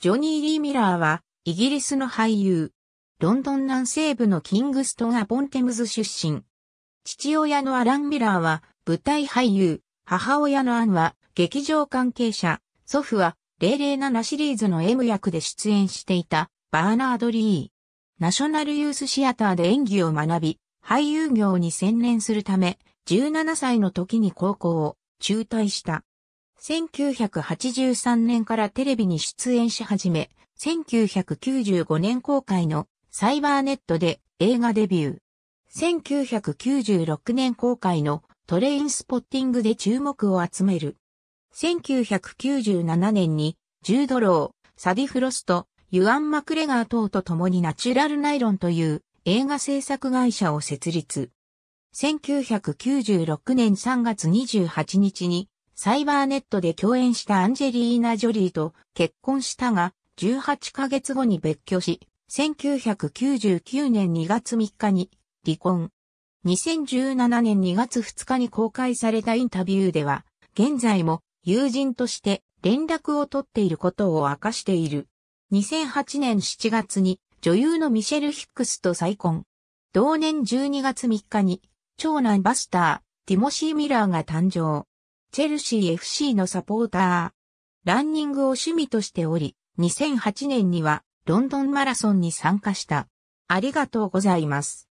ジョニー・リー・ミラーは、イギリスの俳優。ロンドン南西部のキングストン・アポンテムズ出身。父親のアラン・ミラーは、舞台俳優。母親のアンは、劇場関係者。祖父は、007シリーズの M 役で出演していた、バーナード・リー。ナショナルユースシアターで演技を学び、俳優業に専念するため、17歳の時に高校を中退した。1983年からテレビに出演し始め、1995年公開のサイバーネットで映画デビュー。1996年公開のトレインスポッティングで注目を集める。1997年にジュードロー、サディ・フロスト、ユアン・マクレガー等と共にナチュラルナイロンという映画制作会社を設立。1996年3月28日にサイバーネットで共演したアンジェリーナ・ジョリーと結婚したが、18ヶ月後に別居し、1999年2月3日に離婚。2017年2月2日に公開されたインタビューでは、現在も友人として連絡を取っていることを明かしている。2008年7月に女優のミシェル・ヒックスと再婚。同年12月3日に長男バスター、ティモシー・ミラーが誕生。チェルシー FC のサポーター。ランニングを趣味としており、2008年にはロンドンマラソンに参加した。ありがとうございます。